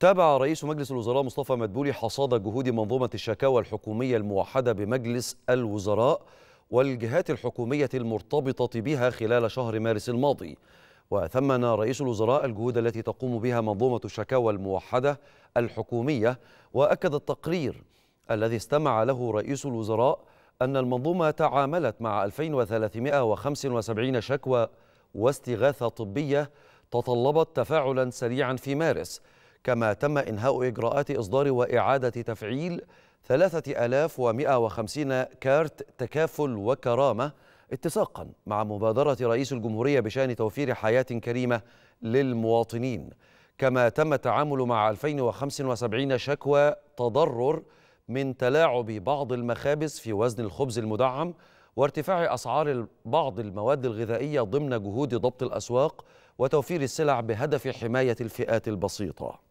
تابع رئيس مجلس الوزراء مصطفى مدبولي حصاد جهود منظومة الشكاوى الحكومية الموحدة بمجلس الوزراء والجهات الحكومية المرتبطة بها خلال شهر مارس الماضي وثمن رئيس الوزراء الجهود التي تقوم بها منظومة الشكاوى الموحدة الحكومية وأكد التقرير الذي استمع له رئيس الوزراء أن المنظومة تعاملت مع 2375 شكوى واستغاثة طبية تطلبت تفاعلا سريعا في مارس كما تم إنهاء إجراءات إصدار وإعادة تفعيل 3150 كارت تكافل وكرامة اتساقا مع مبادرة رئيس الجمهورية بشأن توفير حياة كريمة للمواطنين كما تم التعامل مع 2075 شكوى تضرر من تلاعب بعض المخابز في وزن الخبز المدعم وارتفاع أسعار بعض المواد الغذائية ضمن جهود ضبط الأسواق وتوفير السلع بهدف حماية الفئات البسيطة